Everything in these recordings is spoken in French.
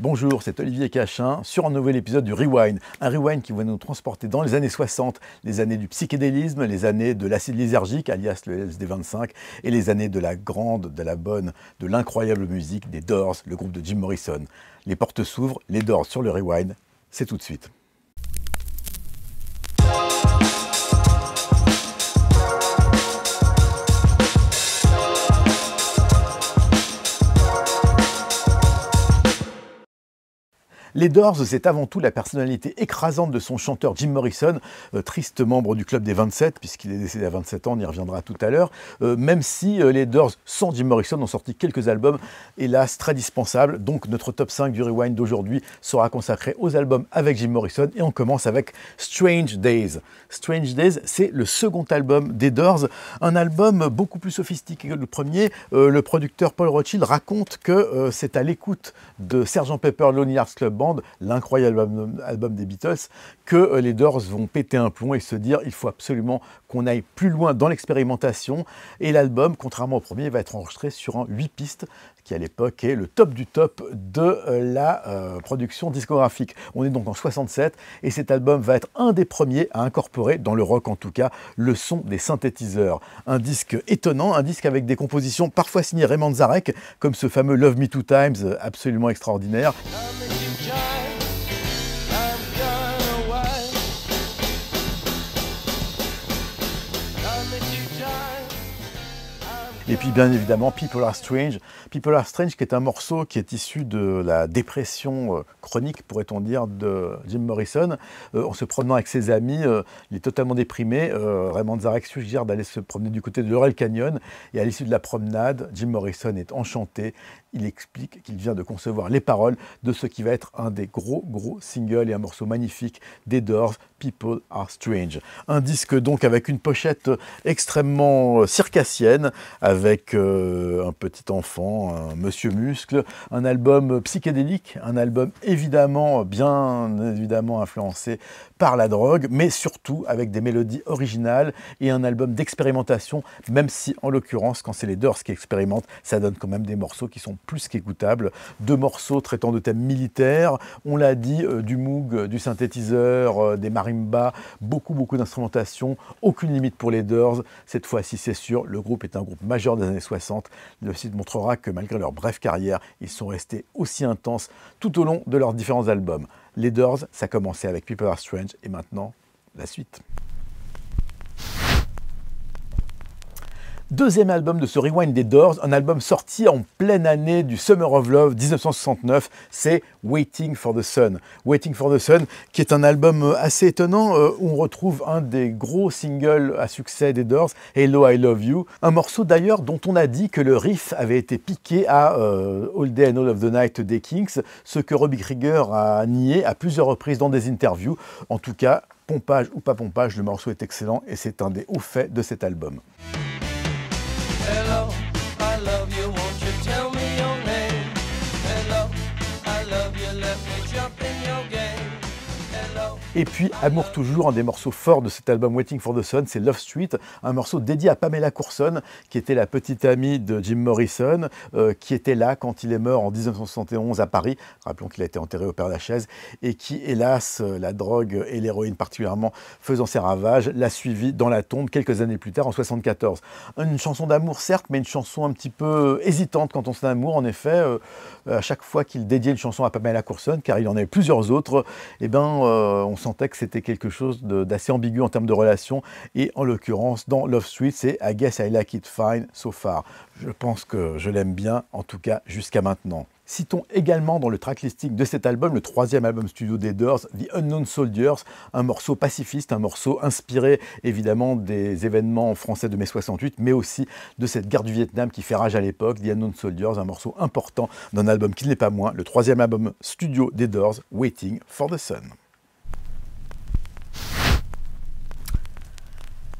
Bonjour, c'est Olivier Cachin sur un nouvel épisode du Rewind. Un Rewind qui va nous transporter dans les années 60, les années du psychédélisme, les années de l'acide lysergique, alias le LSD-25, et les années de la grande, de la bonne, de l'incroyable musique des Doors, le groupe de Jim Morrison. Les portes s'ouvrent, les Doors sur le Rewind, c'est tout de suite. Les Doors, c'est avant tout la personnalité écrasante de son chanteur Jim Morrison, euh, triste membre du club des 27, puisqu'il est décédé à 27 ans, on y reviendra tout à l'heure, euh, même si euh, les Doors, sans Jim Morrison, ont sorti quelques albums, hélas, très dispensables. Donc notre top 5 du Rewind d'aujourd'hui sera consacré aux albums avec Jim Morrison, et on commence avec Strange Days. Strange Days, c'est le second album des Doors, un album beaucoup plus sophistiqué que le premier. le producteur Paul Rothschild raconte que c'est à l'écoute de Sergent Pepper Lonely Hearts Club l'incroyable album, des Beatles, que euh, les Doors vont péter un plomb et se dire il faut absolument qu'on aille plus loin dans l'expérimentation. Et l'album, contrairement au premier, va être enregistré sur un 8 pistes, qui à l'époque est le top du top de euh, la euh, production discographique. On est donc en 67 et cet album va être un des premiers à incorporer, dans le rock en tout cas, le son des synthétiseurs. Un disque étonnant, un disque avec des compositions parfois signées Raymond Zarek, comme ce fameux Love Me Two Times absolument extraordinaire. Et puis bien évidemment People Are Strange. People Are Strange qui est un morceau qui est issu de la dépression euh, chronique, pourrait-on dire, de Jim Morrison. Euh, en se promenant avec ses amis, euh, il est totalement déprimé. Raymond Zarek suggère d'aller se promener du côté de Laurel Canyon. Et à l'issue de la promenade, Jim Morrison est enchanté il explique qu'il vient de concevoir les paroles de ce qui va être un des gros gros singles et un morceau magnifique des Doors, People Are Strange. Un disque donc avec une pochette extrêmement euh, circassienne, avec euh, un petit enfant, un monsieur muscle, un album psychédélique, un album évidemment, bien évidemment influencé par la drogue, mais surtout avec des mélodies originales et un album d'expérimentation, même si en l'occurrence, quand c'est les Doors qui expérimentent, ça donne quand même des morceaux qui sont plus qu'écoutable. Deux morceaux traitant de thèmes militaires, on l'a dit, euh, du moog, euh, du synthétiseur, euh, des marimbas, beaucoup, beaucoup d'instrumentation, aucune limite pour les Doors. Cette fois-ci, c'est sûr, le groupe est un groupe majeur des années 60. Le site montrera que malgré leur brève carrière, ils sont restés aussi intenses tout au long de leurs différents albums. Les Doors, ça commençait avec People Are Strange et maintenant, la suite. Deuxième album de ce Rewind des Doors, un album sorti en pleine année du Summer of Love 1969, c'est Waiting for the Sun. Waiting for the Sun, qui est un album euh, assez étonnant euh, où on retrouve un des gros singles à succès des Doors, Hello I Love You, un morceau d'ailleurs dont on a dit que le riff avait été piqué à euh, All Day and All of the Night des Kings, ce que Robbie Krieger a nié à plusieurs reprises dans des interviews. En tout cas, pompage ou pas pompage, le morceau est excellent et c'est un des hauts faits de cet album. Hello. Et puis Amour toujours, un des morceaux forts de cet album Waiting for the Sun, c'est Love Street, un morceau dédié à Pamela Courson, qui était la petite amie de Jim Morrison, euh, qui était là quand il est mort en 1971 à Paris. Rappelons qu'il a été enterré au Père Lachaise et qui, hélas, euh, la drogue et l'héroïne particulièrement faisant ses ravages, l'a suivi dans la tombe quelques années plus tard en 1974. Une chanson d'amour certes, mais une chanson un petit peu hésitante quand on s'en d'amour En effet, euh, à chaque fois qu'il dédiait une chanson à Pamela Courson, car il en avait plusieurs autres, et eh ben, sentais que c'était quelque chose d'assez ambigu en termes de relation. Et en l'occurrence, dans Love Suite, c'est I guess I like it fine so far. Je pense que je l'aime bien, en tout cas jusqu'à maintenant. Citons également dans le track de cet album le troisième album studio des Doors, The Unknown Soldiers, un morceau pacifiste, un morceau inspiré évidemment des événements français de mai 68, mais aussi de cette guerre du Vietnam qui fait rage à l'époque, The Unknown Soldiers, un morceau important d'un album qui n'est pas moins, le troisième album studio des Doors, Waiting for the Sun.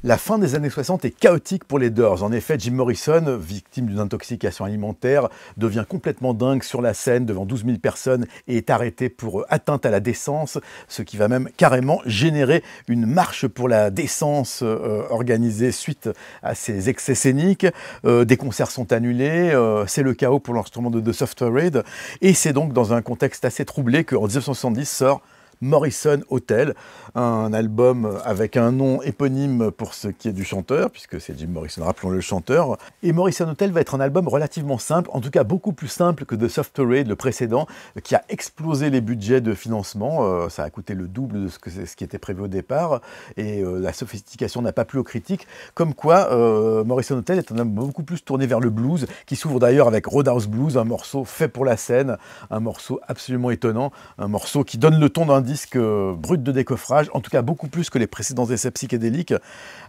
La fin des années 60 est chaotique pour les Doors. En effet, Jim Morrison, victime d'une intoxication alimentaire, devient complètement dingue sur la scène devant 12 000 personnes et est arrêté pour euh, atteinte à la décence, ce qui va même carrément générer une marche pour la décence euh, euh, organisée suite à ses excès scéniques. des concerts sont annulés, c'est le chaos pour l'instrument de The Software Raid, et c'est donc dans un contexte assez troublé qu'en 1970 sort Morrison Hotel, un album avec un nom éponyme pour ce qui est du chanteur, puisque c'est Jim Morrison, rappelons-le, chanteur. Et Morrison Hotel va être un album relativement simple, en tout cas beaucoup plus simple que The Soft Parade, le précédent, qui a explosé les budgets de financement. Euh, ça a coûté le double de ce, ce qui était prévu au départ, et euh, la sophistication n'a pas plu aux critiques. Comme quoi, euh, Morrison Hotel est un album beaucoup plus tourné vers le blues, qui s'ouvre d'ailleurs avec Roadhouse Blues, un morceau fait pour la scène, un morceau absolument étonnant, un morceau qui donne le ton d'un disque euh, brut de décoffrage, en tout cas beaucoup plus que les précédents essais psychédéliques,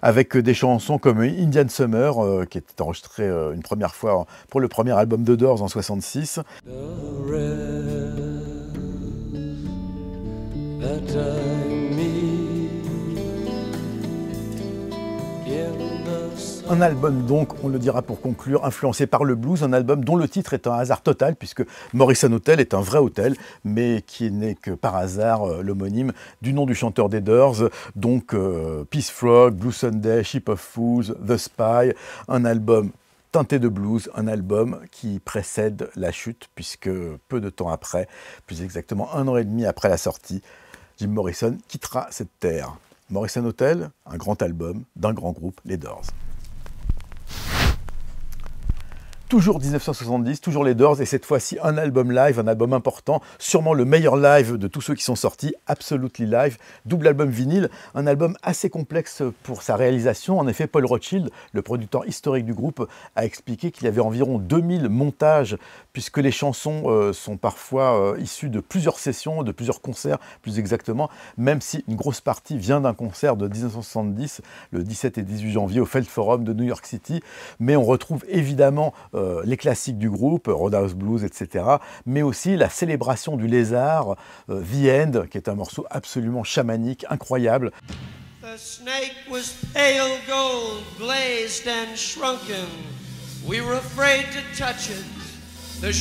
avec euh, des chansons comme euh, Indian Summer, qui était enregistrée une première fois pour le premier album de Doors en 66. Un album donc, on le dira pour conclure, influencé par le blues, un album dont le titre est un hasard total puisque Morrison Hotel est un vrai hôtel mais qui n'est que par hasard euh, l'homonyme du nom du chanteur des Doors, donc euh, Peace Frog, Blue Sunday, Ship of Fools, The Spy, un album teinté de blues, un album qui précède la chute puisque peu de temps après, plus exactement un an et demi après la sortie, Jim Morrison quittera cette terre. Morrison Hotel, un grand album d'un grand groupe, les Doors toujours 1970, toujours les Doors, et cette fois-ci un album live, un album important, sûrement le meilleur live de tous ceux qui sont sortis, Absolutely Live, double album vinyle, un album assez complexe pour sa réalisation. En effet, Paul Rothschild, le producteur historique du groupe, a expliqué qu'il y avait environ 2000 montages, puisque les chansons euh, sont parfois euh, issues de plusieurs sessions, de plusieurs concerts, plus exactement, même si une grosse partie vient d'un concert de 1970, le 17 et 18 janvier au Feld Forum de New York City, mais on retrouve évidemment euh, les classiques du groupe, Roadhouse Blues, etc., mais aussi la célébration du lézard, euh, The End, qui est un morceau absolument chamanique, incroyable. The snake was pale gold, glazed and shrunken. We were afraid to touch it. Euh,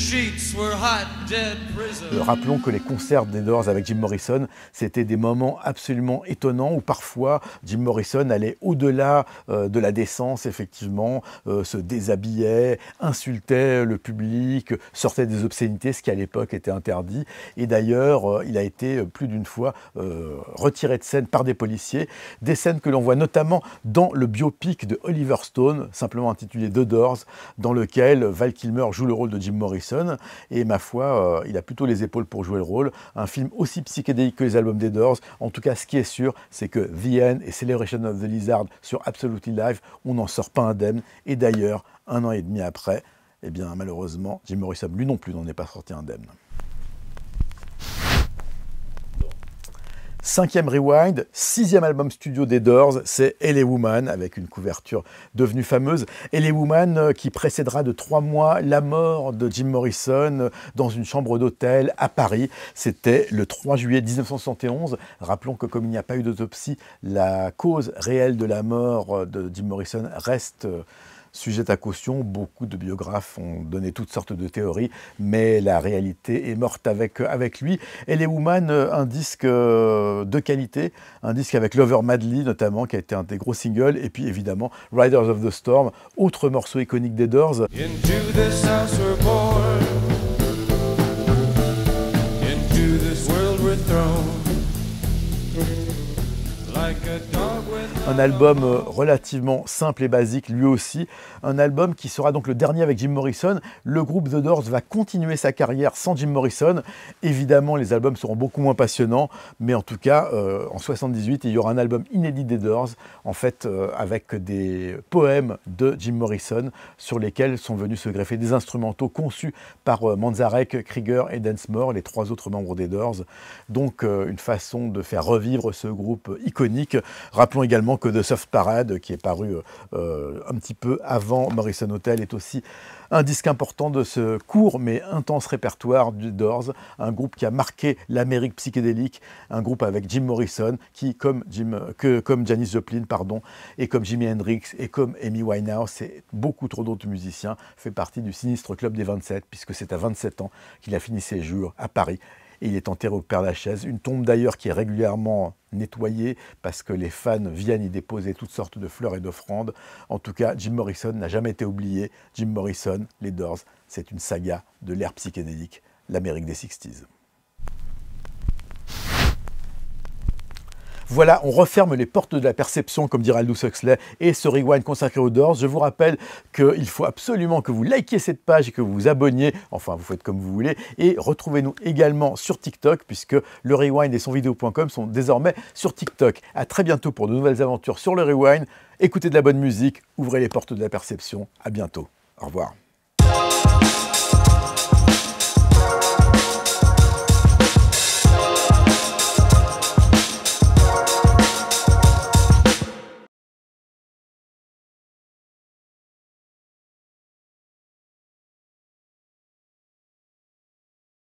rappelons que les concerts des Doors avec Jim Morrison, c'était des moments absolument étonnants où parfois Jim Morrison allait au-delà euh, de la décence, effectivement, euh, se déshabillait, insultait le public, sortait des obscénités, ce qui à l'époque était interdit. Et d'ailleurs, il a été plus d'une fois retiré de scène par des policiers. Des scènes que l'on voit notamment dans le biopic de Oliver Stone, simplement intitulé The Doors, dans lequel Val Kilmer joue le rôle de Jim Morrison Morrison. Et ma foi, euh, il a plutôt les épaules pour jouer le rôle. Un film aussi psychédélique que les albums des Doors. En tout cas, ce qui est sûr, c'est que The End et Celebration of the Lizard sur Absolutely Live, on n'en sort pas indemne. Et d'ailleurs, un an et demi après, eh bien, malheureusement, Jim Morrison, lui non plus, n'en est pas sorti indemne. Cinquième rewind, sixième album studio des Doors, c'est Helly Woman, avec une couverture devenue fameuse. Helly Woman euh, qui précédera de trois mois la mort de Jim Morrison euh, dans une chambre d'hôtel à Paris. C'était le 3 juillet 1971. Rappelons que comme il n'y a pas eu d'autopsie, la cause réelle de la mort euh, de Jim Morrison reste Sujet à caution, beaucoup de biographes ont donné toutes sortes de théories, mais la réalité est morte avec, avec lui. Elle les Woman, euh, un disque euh, de qualité, un disque avec Lover Madly notamment, qui a été un des gros singles, et puis évidemment Riders of the Storm, autre morceau iconique des Doors. Un album euh, relativement simple et basique lui aussi. Un album qui sera donc le dernier avec Jim Morrison. Le groupe The Doors va continuer sa carrière sans Jim Morrison. Évidemment, les albums seront beaucoup moins passionnants, mais en tout cas, euh, en 78, il y aura un album inédit des Doors, en fait, euh, avec des poèmes de Jim Morrison sur lesquels sont venus se greffer des instrumentaux conçus par Manzarek, Krieger et Densmore, les trois autres membres des Doors. Donc, une façon de faire revivre ce groupe iconique. Rappelons également que The Soft Parade, qui est paru euh, euh, un petit peu avant Morrison Hotel, est aussi un disque important de ce court mais intense répertoire du Doors, un groupe qui a marqué l'Amérique psychédélique, un groupe avec Jim Morrison, qui, comme, Jim, comme Janis Joplin, pardon, et comme Jimi Hendrix, et comme Amy Winehouse, et beaucoup trop d'autres musiciens, fait partie du sinistre club des 27, puisque c'est à 27 ans qu'il a fini ses jours à Paris il est enterré au Père Lachaise. Une tombe d'ailleurs qui est régulièrement nettoyée parce que les fans viennent y déposer toutes sortes de fleurs et d'offrandes. En tout cas, Jim Morrison n'a jamais été oublié. Jim Morrison, les Doors, c'est une saga de l'ère psychédélique, l'Amérique des 60s. Voilà, on referme les portes de la perception, comme dirait Aldous Huxley, et ce rewind consacré aux Doors. Je vous rappelle qu'il faut absolument que vous likiez cette page et que vous vous abonniez. Enfin, vous faites comme vous voulez. Et retrouvez-nous également sur TikTok, puisque le rewind et son vidéo.com sont désormais sur TikTok. À très bientôt pour de nouvelles aventures sur le rewind. Écoutez de la bonne musique, ouvrez les portes de la perception. À bientôt. Au revoir.